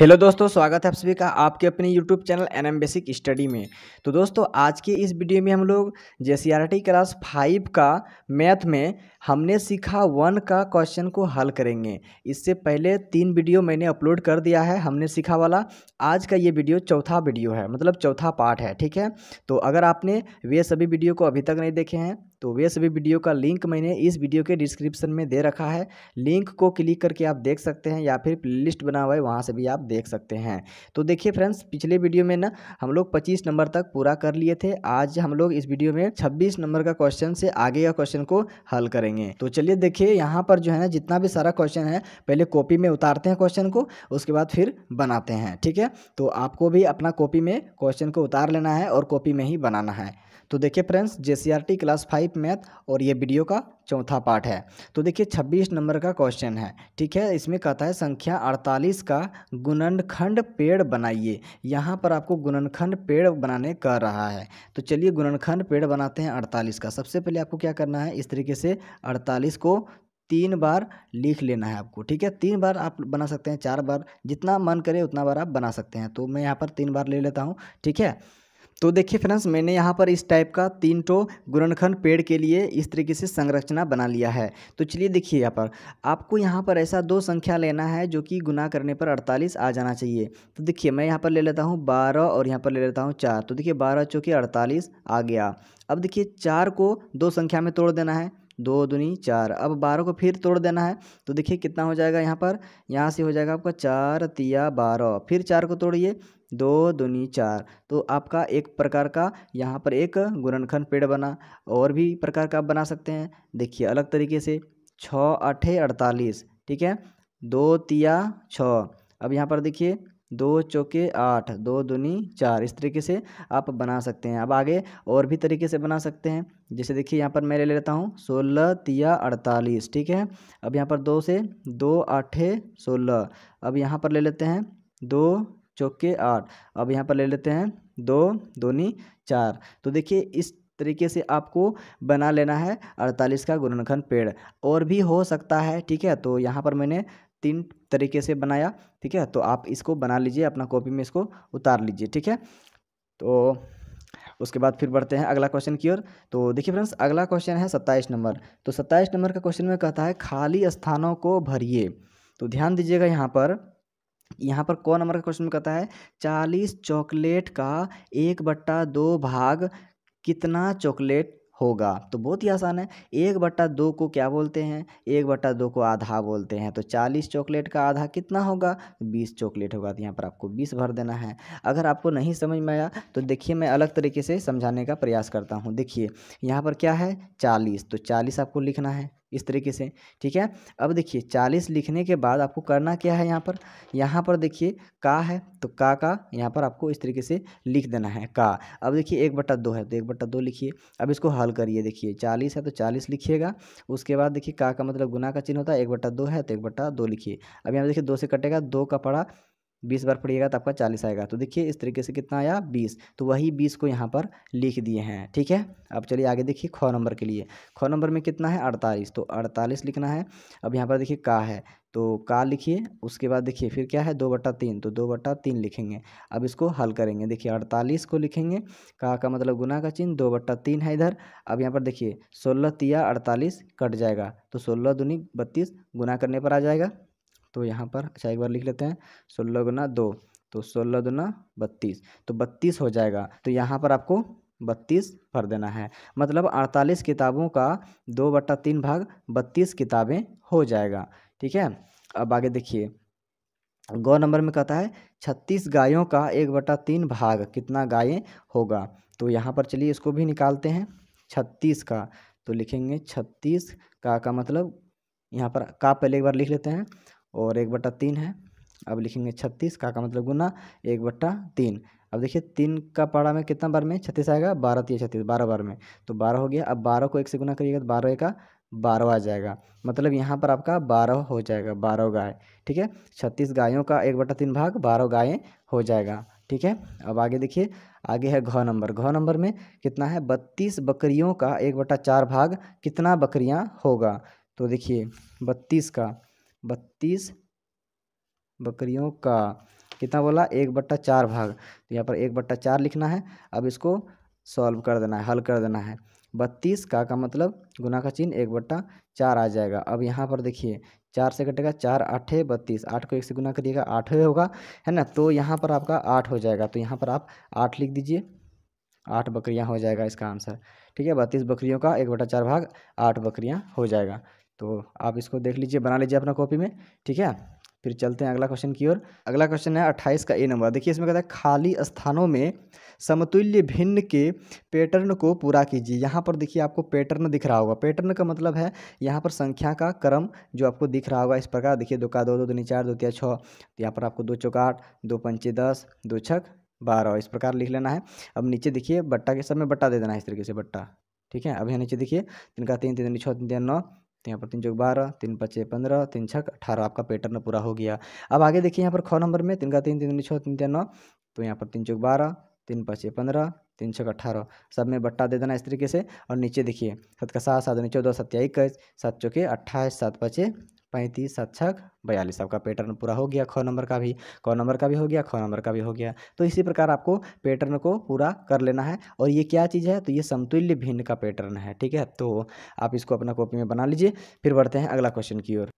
hello दोस्तों स्वागत है आप सभी का आपके अपने YouTube channel N M basic study में तो दोस्तों आज के इस वीडियो में हम लोग J C R T class five का मैथ में हमने सीखा वन का क्वेश्चन को हल करेंगे इससे पहले तीन वीडियो मैंने अपलोड कर दिया है हमने सीखा वाला आज का ये वीडियो चौथा वीडियो है मतलब चौथा पार्ट है ठीक है तो अगर आपने वे सभी वीडियो को अभी तक नहीं देखे हैं तो वे सभी वीडियो का लिंक मैंने इस वीडियो के डिस्क्रिप्शन में दे रखा है लिंक को क्लिक करके आप देख सकते हैं या फिर लिस्ट बना हुआ है वहाँ से भी आप देख सकते हैं तो देखिए फ्रेंड्स पिछले वीडियो में ना हम लोग पच्चीस नंबर तक पूरा कर लिए थे आज हम लोग इस वीडियो में छब्बीस नंबर का क्वेश्चन से आगे का क्वेश्चन को हल करेंगे तो चलिए देखिए यहाँ पर जो है ना जितना भी सारा क्वेश्चन है पहले कॉपी में उतारते हैं क्वेश्चन को उसके बाद फिर बनाते हैं ठीक है तो आपको भी अपना कॉपी में क्वेश्चन को उतार लेना है और कॉपी में ही बनाना है तो देखिए friends J C class five math और ये वीडियो का चौथा पार्ट है तो देखिए छब्बीस नंबर का क्वेश्चन है ठीक है इसमें कहता है संख्या अड़तालीस का गुणनखंड पेड़ बनाइए यहाँ पर आपको गुणनखंड पेड़ बनाने कह रहा है तो चलिए गुणनखंड पेड़ बनाते हैं अड़तालीस का सबसे पहले आपको क्या करना है इस तरीके से अड़तालीस को तीन बार लिख लेना है आपको ठीक है तीन बार आप बना सकते हैं चार बार जितना मन करे उतना बार आप बना सकते हैं तो मैं यहाँ पर तीन बार ले लेता हूँ ठीक है तो देखिए फ्रेंड्स मैंने यहाँ पर इस टाइप का तीन टो गुणनखंड पेड़ के लिए इस तरीके से संरचना बना लिया है तो चलिए देखिए यहाँ पर आपको यहाँ पर ऐसा दो संख्या लेना है जो कि गुना करने पर अड़तालीस आ जाना चाहिए तो देखिए मैं यहाँ पर ले लेता हूँ बारह और यहाँ पर ले लेता हूँ चार तो देखिए बारह चौके अड़तालीस आ गया अब देखिए चार को दो संख्या में तोड़ देना है दो दुनी चार अब बारह को फिर तोड़ देना है तो देखिए कितना हो जाएगा यहाँ पर यहाँ से हो जाएगा आपका चार तिया बारह फिर चार को तोड़िए दो दूनी चार तो आपका एक प्रकार का यहाँ पर एक गुणनखंड पेड़ बना और भी प्रकार का आप बना सकते हैं देखिए अलग तरीके से छः आठे अड़तालीस ठीक है दो तिया छः अब यहाँ पर देखिए दो चौके आठ दो दूनी चार इस तरीके से आप बना सकते हैं अब आगे और भी तरीके से बना सकते हैं जैसे देखिए यहाँ पर मैं ले लेता हूँ सोलह तिया अड़तालीस ठीक है अब यहाँ पर दो से दो आठे सोलह अब यहाँ पर ले लेते हैं दो चौके आठ अब यहाँ पर ले लेते हैं दो दोनी चार तो देखिए इस तरीके से आपको बना लेना है अड़तालीस का गुणनखंड पेड़ और भी हो सकता है ठीक है तो यहाँ पर मैंने तीन तरीके से बनाया ठीक है तो आप इसको बना लीजिए अपना कॉपी में इसको उतार लीजिए ठीक है तो उसके बाद फिर बढ़ते हैं अगला क्वेश्चन की ओर तो देखिए फ्रेंड्स अगला क्वेश्चन है सत्ताईस नंबर तो सत्ताईस नंबर का क्वेश्चन में कहता है खाली स्थानों को भरिए तो ध्यान दीजिएगा यहाँ पर यहाँ पर कौन नंबर का क्वेश्चन कहता है चालीस चॉकलेट का एक बट्टा दो भाग कितना चॉकलेट होगा तो बहुत ही आसान है एक बट्टा दो को क्या बोलते हैं एक बट्टा दो को आधा बोलते हैं तो चालीस चॉकलेट का आधा कितना होगा बीस चॉकलेट होगा तो यहाँ पर आपको बीस भर देना है अगर आपको नहीं समझ में आया तो देखिए मैं अलग तरीके से समझाने का प्रयास करता हूँ देखिए यहाँ पर क्या है चालीस तो चालीस आपको लिखना है इस तरीके से ठीक है अब देखिए चालीस लिखने के बाद आपको करना क्या है यहाँ पर यहाँ पर देखिए का है तो का का यहाँ पर आपको इस तरीके से लिख देना है का अब देखिए एक बट्टा दो है तो एक बट्टा दो लिखिए अब इसको हल करिए देखिए चालीस है तो चालीस लिखिएगा उसके बाद देखिए का का मतलब गुना का चिन्ह होता है एक बट्टा दो है तो एक बट्टा दो लिखिए अब यहाँ देखिए दो से कटेगा दो का पड़ा बीस बार पढ़िएगा तो आपका चालीस आएगा तो देखिए इस तरीके से कितना आया बीस तो वही बीस को यहाँ पर लिख दिए हैं ठीक है अब चलिए आगे देखिए ख नंबर के लिए ख नंबर में कितना है अड़तालीस तो अड़तालीस लिखना है अब यहाँ पर देखिए का है तो का लिखिए उसके बाद देखिए फिर क्या है दो बट्टा तीन तो दो बट्टा तीन लिखेंगे अब इसको हल करेंगे देखिए अड़तालीस को लिखेंगे का का मतलब गुना का चिन्ह दो बट्टा तीन है इधर अब यहाँ पर देखिए सोलह तिया अड़तालीस कट जाएगा तो सोलह दुनी बत्तीस गुना करने पर आ जाएगा तो यहाँ पर अच्छा एक बार लिख लेते हैं सोलह गुना दो तो सोलह दुना बत्तीस तो बत्तीस हो जाएगा तो यहाँ पर आपको बत्तीस भर देना है मतलब अड़तालीस किताबों का दो बट्टा तीन भाग बत्तीस किताबें हो जाएगा ठीक है अब आगे देखिए गौ नंबर में कहता है छत्तीस गायों का एक बटा तीन भाग कितना गायें होगा तो यहाँ पर चलिए इसको भी निकालते हैं छत्तीस का तो लिखेंगे छत्तीस का का मतलब यहाँ पर का पहले एक बार लिख लेते हैं और एक बट्टा तीन है अब लिखेंगे छत्तीस का का मतलब गुना एक बट्टा तीन अब देखिए तीन का पारा में कितना बार में छत्तीस आएगा बारह तीन छत्तीस बारह बार में तो बारह हो गया अब बारह को एक से गुना करिएगा तो बारह का बारह आ जाएगा मतलब यहाँ पर आपका बारह हो जाएगा बारह गाय ठीक है छत्तीस गायों का एक बटा तीन भाग बारह गायें हो जाएगा ठीक है अब आगे देखिए आगे है घ नंबर घ नंबर में कितना है बत्तीस बकरियों का एक बटा चार भाग कितना बकरियाँ होगा तो देखिए बत्तीस का बत्तीस बकरियों का कितना बोला एक बट्टा चार भाग तो यहाँ पर एक बट्टा चार लिखना है अब इसको सॉल्व कर देना है हल कर देना है बत्तीस का का मतलब गुना का चिन्ह एक बट्टा चार आ जाएगा अब यहाँ पर देखिए चार से कटेगा चार आठे बत्तीस आठ को एक से गुना करिएगा आठ होगा है ना तो यहाँ पर आपका आठ हो जाएगा तो यहाँ पर आप आठ लिख दीजिए आठ बकरियाँ हो जाएगा इसका आंसर ठीक है बत्तीस बकरियों का एक बटा चार भाग आठ बकरियाँ हो जाएगा तो आप इसको देख लीजिए बना लीजिए अपना कॉपी में ठीक है फिर चलते हैं अगला क्वेश्चन की ओर अगला क्वेश्चन है अट्ठाईस का ए नंबर देखिए इसमें कहता है खाली स्थानों में समतुल्य भिन्न के पैटर्न को पूरा कीजिए यहाँ पर देखिए आपको पैटर्न दिख रहा होगा पैटर्न का मतलब है यहाँ पर संख्या का क्रम जो आपको दिख रहा होगा इस प्रकार देखिए दो का दो दो तीन चार दो तिया छः तो यहाँ पर आपको दो चौकाठ आठ दो पंचे दस दो छक बारह इस प्रकार लिख लेना है अब नीचे देखिए बट्टा के सब में बट्टा दे देना है इस तरीके से बट्टा ठीक है अब यहाँ नीचे देखिए तीन का तीन तीन छः तीन तीन नौ तो यहाँ पर तीन चौक बारह तीन पचे पंद्रह तीन छक अठारह आपका पैटर्न तो पूरा हो गया अब आगे देखिए यहाँ पर ख नंबर में तीन का तीन तीन छः तीन तीन नौ तो यहाँ पर तीन चौक बारह तीन पचे पंद्रह तीन छः अठारह सब में बट्टा दे देना इस तरीके से और नीचे देखिए सत का सात सात नीचे दो सत्या इक्कीस सात चौके अट्ठाईस सात पचे पैंतीस छक बयालीस आपका पैटर्न पूरा हो गया ख नंबर का भी क नंबर का भी हो गया ख नंबर का भी हो गया तो इसी प्रकार आपको पैटर्न को पूरा कर लेना है और ये क्या चीज़ है तो ये समतुल्य भिन्न का पैटर्न है ठीक है तो आप इसको अपना कॉपी में बना लीजिए फिर बढ़ते हैं अगला क्वेश्चन की ओर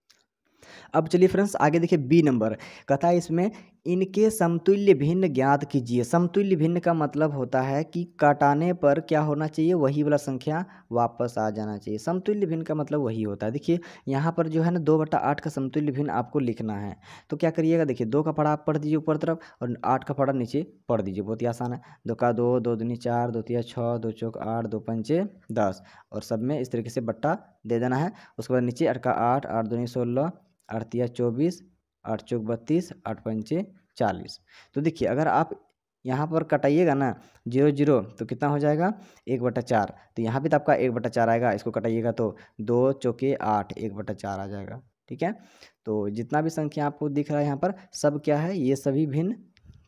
अब चलिए फ्रेंड्स आगे देखिए बी नंबर कथा इसमें इनके समतुल्य भिन्न ज्ञात कीजिए समतुल्य भिन्न का मतलब होता है कि कटाने पर क्या होना चाहिए वही वाला संख्या वापस आ जाना चाहिए समतुल्य भिन्न का मतलब वही होता है देखिए यहाँ पर जो है ना दो बटा आठ का समतुल्य भिन्न आपको लिखना है तो क्या करिएगा देखिए दो का पड़ा आप पढ़ दीजिए ऊपर तरफ और आठ का पड़ा नीचे पढ़ दीजिए बहुत ही आसान है दो का दो दो दूनी चार दो तिया छः दो चौक आठ दो पंचे दस और सब में इस तरीके से बट्टा दे देना है उसके बाद नीचे आठ का आठ आठ दूनी सोलह अड़तिया चौबीस आठ चौक बत्तीस आठ पंचे चालीस तो देखिए अगर आप यहाँ पर कटाइएगा ना जीरो जीरो तो कितना हो जाएगा एक बटा चार तो यहाँ भी तो आपका एक बटा चार आएगा इसको कटाइएगा तो दो चौके आठ एक बटा चार आ जाएगा ठीक है तो जितना भी संख्या आपको दिख रहा है यहाँ पर सब क्या है ये सभी भिन्न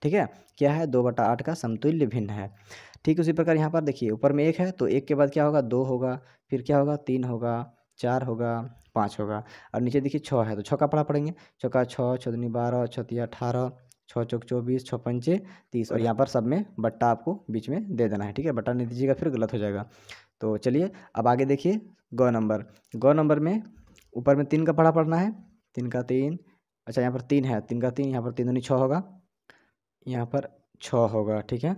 ठीक है क्या है दो बटा आठ का समतुल्य भिन्न है ठीक उसी प्रकार यहाँ पर देखिए ऊपर में एक है तो एक के बाद क्या होगा दो होगा फिर क्या होगा तीन होगा चार होगा पाँच होगा और नीचे देखिए छः है तो छः का पड़ा पड़ेंगे छः का छः छः दूनी बारह छतिया अठारह छः चौक चौबीस छः पंचे तीस और यहाँ पर सब में बट्टा आपको बीच में दे देना है ठीक है बट्टा नहीं दीजिएगा फिर गलत हो जाएगा तो चलिए अब आगे देखिए गौ नंबर गौ नंबर में ऊपर में तीन का पड़ा पड़ना है तीन का तीन अच्छा यहाँ पर तीन है तीन का तीन यहाँ पर तीन दूनी छः होगा यहाँ पर छः होगा ठीक है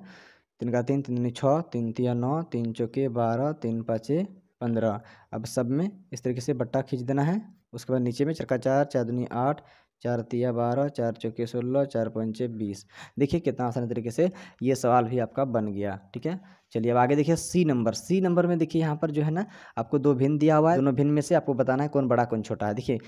तीन का तीन तीन दूनी छः तीन तीन नौ तीन चौके बारह तीन पाँचे पंद्रह अब सब में इस तरीके से बट्टा खींच देना है उसके बाद नीचे में चरका चार चार दुनी आठ चार तिया बारह चार चौके सोलह चार पंचे बीस देखिए कितना आसान तरीके से ये सवाल भी आपका बन गया ठीक है चलिए अब आगे देखिए सी नंबर सी नंबर में देखिए यहाँ पर जो है ना आपको दो भिन्न दिया हुआ है दोनों भिन्न में से आपको बताना है कौन बड़ा कौन छोटा है देखिए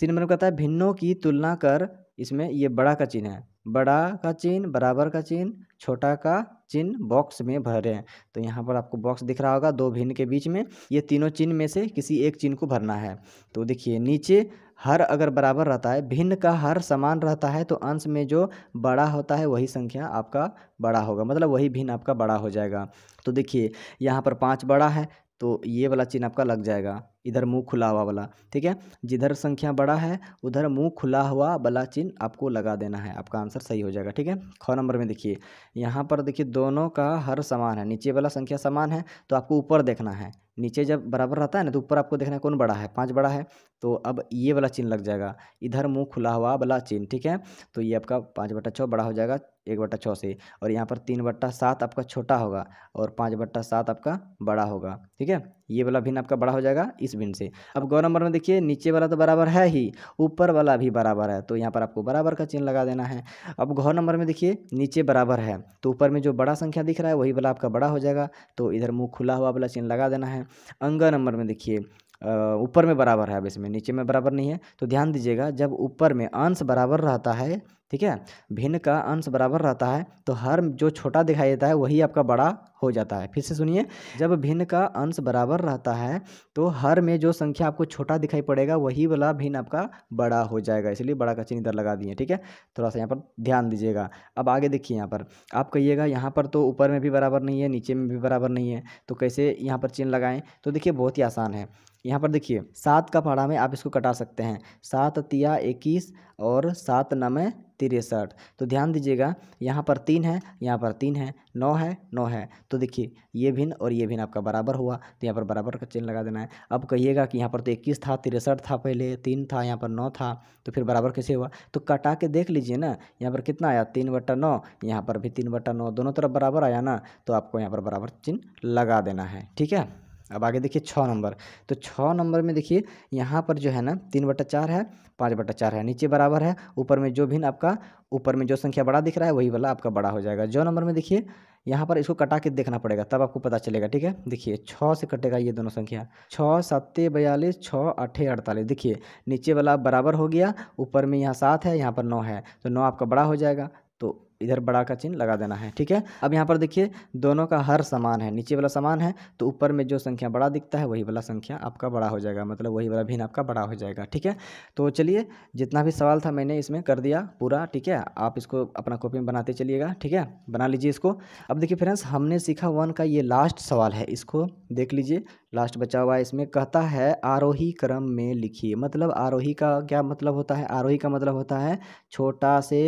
सी नंबर में कहता है भिन्नों की तुलना कर इसमें ये बड़ा का चिन्ह है बड़ा का चिन्ह बराबर का चिन्ह छोटा का चिन्ह बॉक्स में भरें तो यहाँ पर आपको बॉक्स दिख रहा होगा दो भिन्न के बीच में ये तीनों चिन्ह में से किसी एक चिन्ह को भरना है तो देखिए नीचे हर अगर बराबर रहता है भिन्न का हर समान रहता है तो अंश में जो बड़ा होता है वही संख्या आपका बड़ा होगा मतलब वही भिन्न आपका बड़ा हो जाएगा तो देखिए यहाँ पर पाँच बड़ा है तो ये वाला चिन्ह आपका लग जाएगा इधर मुंह खुला हुआ वाला ठीक है जिधर संख्या बड़ा है उधर मुंह खुला हुआ वाला चिन्ह आपको लगा देना है आपका आंसर सही हो जाएगा ठीक है ख नंबर में देखिए यहाँ पर देखिए दोनों का हर समान है नीचे वाला संख्या समान है तो आपको ऊपर देखना है नीचे जब बराबर रहता है ना तो ऊपर आपको देखना है कौन बड़ा है पाँच बड़ा है तो अब ये वाला चिन्ह लग जाएगा इधर मुँह खुला हुआ वाला चिन्ह ठीक है तो ये आपका पाँच बटा छः बड़ा हो जाएगा एक बट्टा छः से और यहाँ पर तीन बट्टा सात आपका छोटा होगा और पाँच बट्टा सात आपका बड़ा होगा ठीक है ये वाला भिन्न आपका बड़ा हो जाएगा इस भिन्न से अब गौ नंबर में देखिए नीचे वाला तो बराबर है ही ऊपर वाला भी बराबर है तो यहाँ पर आपको बराबर का चिन्ह लगा देना है अब गौ नंबर में देखिए नीचे बराबर है तो ऊपर में जो बड़ा संख्या दिख रहा है वही वाला आपका बड़ा हो जाएगा तो इधर मुँह खुला हुआ वाला चिन्ह लगा देना है अंग नंबर में देखिए ऊपर में बराबर है अब इसमें नीचे में बराबर नहीं है तो ध्यान दीजिएगा जब ऊपर में अंश बराबर रहता है ठीक है भिन्न का अंश बराबर रहता है तो हर जो छोटा दिखाई देता है वही आपका बड़ा हो जाता है फिर से सुनिए जब भिन्न का अंश बराबर रहता है तो हर में जो संख्या आपको छोटा दिखाई पड़ेगा वही वाला भिन्न आपका बड़ा हो जाएगा इसलिए बड़ा का चिन्ह इधर लगा दिए ठीक है थोड़ा सा यहाँ पर ध्यान दीजिएगा अब आगे देखिए यहाँ पर आप कहिएगा यहाँ पर तो ऊपर में भी बराबर नहीं है नीचे में भी बराबर नहीं है तो कैसे यहाँ पर चिन्ह लगाएं तो देखिए बहुत ही आसान है यहाँ पर देखिए सात का फाड़ा में आप इसको कटा सकते हैं सात तिया इक्कीस और सात नमें तिरसठ तो ध्यान दीजिएगा यहाँ पर तीन है यहाँ पर तीन है नौ है नौ है तो देखिए ये भिन्न और ये भिन्न आपका बराबर हुआ तो यहाँ पर बराबर का चिन्ह लगा देना है अब कहिएगा कि यहाँ पर तो इक्कीस था तिरसठ था पहले तीन था यहाँ पर नौ था तो फिर बराबर कैसे हुआ तो कटा के देख लीजिए ना यहाँ पर कितना आया तीन बट्टा नौ यहाँ पर भी तीन बट्टा नौ दोनों तरफ बराबर आया ना तो आपको यहाँ पर बराबर चिन्ह लगा देना है ठीक है अब आगे देखिए छः नंबर तो छः नंबर में देखिए यहाँ पर जो है ना तीन बटा चार है पाँच बटा चार है नीचे बराबर है ऊपर में जो भी आपका ऊपर में जो संख्या बड़ा दिख रहा है वही वाला आपका बड़ा हो जाएगा जो नंबर में देखिए यहाँ पर इसको कटा के देखना पड़ेगा तब आपको पता चलेगा ठीक है देखिए छः से कटेगा ये दोनों संख्या छः सत्ते बयालीस छः अठे अड़तालीस देखिए नीचे वाला बराबर हो गया ऊपर में यहाँ सात है यहाँ पर नौ है तो नौ आपका बड़ा हो जाएगा तो इधर बड़ा का चिन्ह लगा देना है ठीक है अब यहाँ पर देखिए दोनों का हर समान है नीचे वाला समान है तो ऊपर में जो संख्या बड़ा दिखता है वही वाला संख्या आपका बड़ा हो जाएगा मतलब वही वाला भिन्न आपका बड़ा हो जाएगा ठीक है तो चलिए जितना भी सवाल था मैंने इसमें कर दिया पूरा ठीक है आप इसको अपना कॉपी में बनाते चलिएगा ठीक है बना लीजिए इसको अब देखिए फ्रेंड्स हमने सीखा वन का ये लास्ट सवाल है इसको देख लीजिए लास्ट बचा हुआ है इसमें कहता है आरोही क्रम में लिखिए मतलब आरोही का क्या मतलब होता है आरोही का मतलब होता है छोटा से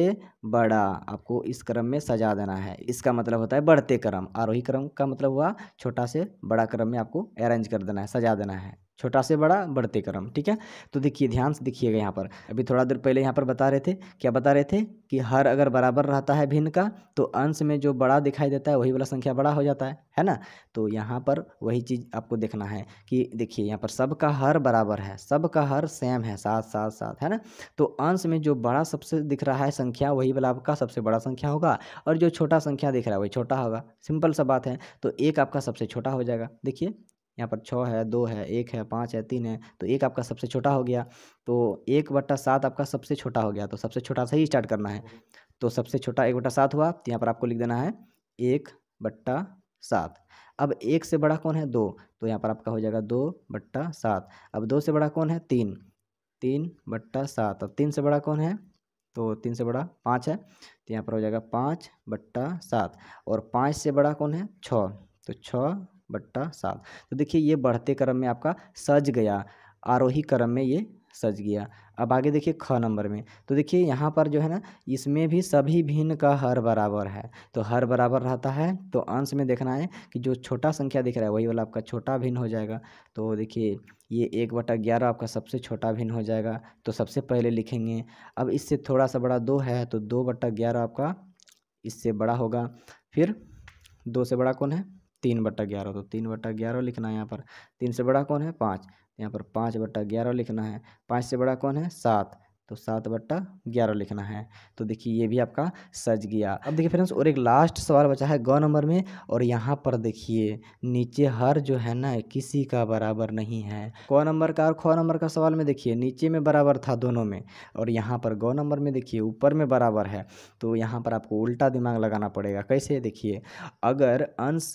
बड़ा आपको इस क्रम में सजा देना है इसका मतलब होता है बढ़ते क्रम आरोही क्रम का मतलब हुआ छोटा से बड़ा क्रम में आपको अरेंज कर देना है सजा देना है छोटा से बड़ा बढ़ते क्रम ठीक है तो देखिए ध्यान से देखिएगा यहाँ पर अभी थोड़ा देर पहले यहाँ पर बता रहे थे क्या बता रहे थे कि हर अगर बराबर रहता है भिन्न का तो अंश में जो बड़ा दिखाई देता है वही वाला संख्या बड़ा हो जाता है है ना तो यहाँ पर वही चीज़ आपको देखना है कि देखिए यहाँ पर सब का हर बराबर है सब का हर सेम है साथ साथ साथ है ना तो अंश में जो बड़ा सबसे दिख रहा है संख्या वही वाला आपका सबसे बड़ा संख्या होगा और जो छोटा संख्या दिख रहा है वही छोटा होगा सिंपल सा बात है तो एक आपका सबसे छोटा हो जाएगा देखिए यहाँ पर छः है दो है एक है पाँच है तीन है तो एक आपका सबसे छोटा हो गया तो एक बट्टा सात आपका सबसे छोटा हो गया तो सबसे छोटा से ही स्टार्ट करना है तो सबसे छोटा एक बट्टा सात हुआ तो यहाँ पर आपको लिख देना है एक बट्टा सात अब एक से बड़ा कौन है दो तो यहाँ पर आपका हो जाएगा दो बट्टा सात अब दो से बड़ा कौन है तीन तीन बट्टा सात अब तीन से बड़ा कौन है तो तीन से बड़ा पाँच है तो यहाँ पर हो जाएगा पाँच बट्टा सात और पाँच से बड़ा कौन है छः तो छः बट्टा सात तो देखिए ये बढ़ते क्रम में आपका सज गया आरोही क्रम में ये सज गया अब आगे देखिए ख नंबर में तो देखिए यहाँ पर जो है ना इसमें भी सभी भिन्न का हर बराबर है तो हर बराबर रहता है तो अंश में देखना है कि जो छोटा संख्या दिख रहा है वही वाला आपका छोटा भिन्न हो जाएगा तो देखिए ये एक बटा ग्यारह आपका सबसे छोटा भिन्न हो जाएगा तो सबसे पहले लिखेंगे अब इससे थोड़ा सा बड़ा दो है तो दो बटा ग्यारह आपका इससे बड़ा होगा फिर दो से बड़ा कौन है तीन बट्टा ग्यारह तो तीन बट्टा ग्यारह लिखना है यहाँ पर तीन से बड़ा कौन है पाँच तो यहाँ पर पाँच बट्टा ग्यारह लिखना है पाँच से बड़ा कौन है सात तो सात बट्टा ग्यारह लिखना है तो देखिए ये भी आपका सज गया अब देखिए फ्रेंड्स और एक लास्ट सवाल बचा है गौ नंबर में और यहाँ पर देखिए नीचे हर जो है ना किसी का बराबर नहीं है कौ नंबर का और ख नंबर का सवाल में देखिए नीचे में बराबर था दोनों में और यहाँ पर गौ नंबर में देखिए ऊपर में बराबर है तो यहाँ पर आपको उल्टा दिमाग लगाना पड़ेगा कैसे देखिए अगर अंश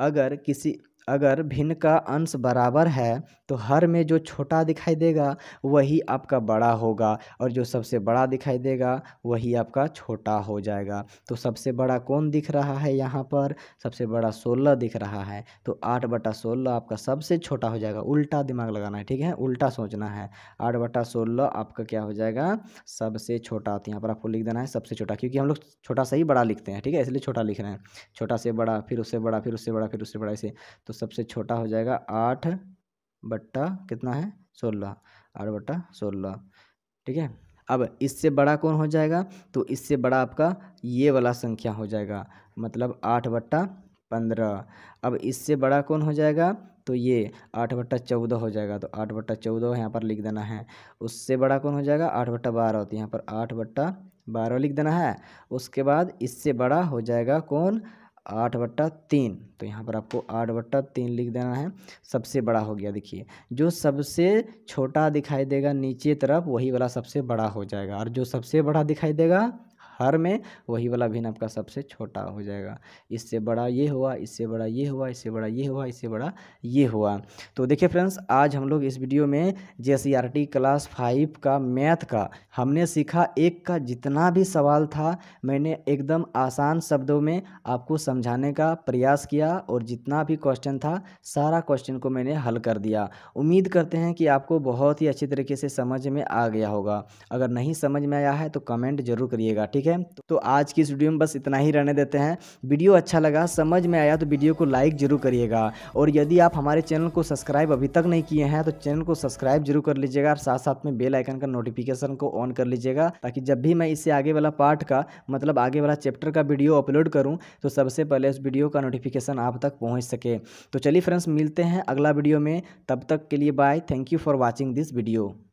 अगर किसी अगर भिन्न का अंश बराबर है तो हर में जो छोटा दिखाई देगा वही आपका बड़ा होगा और जो सबसे बड़ा दिखाई देगा वही आपका छोटा हो जाएगा तो सबसे बड़ा कौन दिख रहा है यहाँ पर सबसे बड़ा सोलह दिख रहा है तो आठ बटा सोलह आपका सबसे छोटा हो जाएगा उल्टा दिमाग लगाना है ठीक है उल्टा सोचना है आठ बटा सोलह आपका क्या हो जाएगा सबसे छोटा तो यहाँ पर आपको लिख देना है सबसे छोटा क्योंकि हम लोग छोटा से ही बड़ा लिखते हैं ठीक है इसलिए छोटा लिख रहे हैं छोटा से बड़ा फिर उससे बड़ा फिर उससे बड़ा फिर उससे बड़ा ऐसे तो सबसे छोटा हो जाएगा आठ बट्टा कितना है सोलह आठ बट्टा सोलह ठीक है अब इससे बड़ा कौन हो जाएगा तो इससे बड़ा आपका ये वाला संख्या हो जाएगा मतलब आठ बट्टा पंद्रह अब इससे बड़ा कौन हो जाएगा तो ये आठ बट्टा चौदह हो जाएगा तो आठ बट्टा चौदह यहाँ पर लिख देना है उससे बड़ा कौन हो जाएगा आठ बट्टा बारह तो यहाँ पर आठ बट्टा बारह लिख देना है उसके बाद इससे बड़ा हो जाएगा कौन आठ बट्टा तीन तो यहाँ पर आपको आठ बट्टा तीन लिख देना है सबसे बड़ा हो गया देखिए जो सबसे छोटा दिखाई देगा नीचे तरफ वही वाला सबसे बड़ा हो जाएगा और जो सबसे बड़ा दिखाई देगा हर में वही वाला भिन्न आपका सबसे छोटा हो जाएगा इससे बड़ा ये हुआ इससे बड़ा ये हुआ इससे बड़ा ये हुआ इससे बड़ा ये हुआ तो देखिए फ्रेंड्स आज हम लोग इस वीडियो में जे क्लास फाइव का मैथ का हमने सीखा एक का जितना भी सवाल था मैंने एकदम आसान शब्दों में आपको समझाने का प्रयास किया और जितना भी क्वेश्चन था सारा क्वेश्चन को मैंने हल कर दिया उम्मीद करते हैं कि आपको बहुत ही अच्छी तरीके से समझ में आ गया होगा अगर नहीं समझ में आया है तो कमेंट जरूर करिएगा ठीक है है तो आज की इस वीडियो में बस इतना ही रहने देते हैं वीडियो अच्छा लगा समझ में आया तो वीडियो को लाइक जरूर करिएगा और यदि आप हमारे चैनल को सब्सक्राइब अभी तक नहीं किए हैं तो चैनल को सब्सक्राइब जरूर कर लीजिएगा और साथ साथ में बेल आइकन का नोटिफिकेशन को ऑन कर लीजिएगा ताकि जब भी मैं इससे आगे वाला पार्ट का मतलब आगे वाला चैप्टर का वीडियो अपलोड करूँ तो सबसे पहले उस वीडियो का नोटिफिकेशन आप तक पहुँच सके तो चलिए फ्रेंड्स मिलते हैं अगला वीडियो में तब तक के लिए bye thank you for watching this video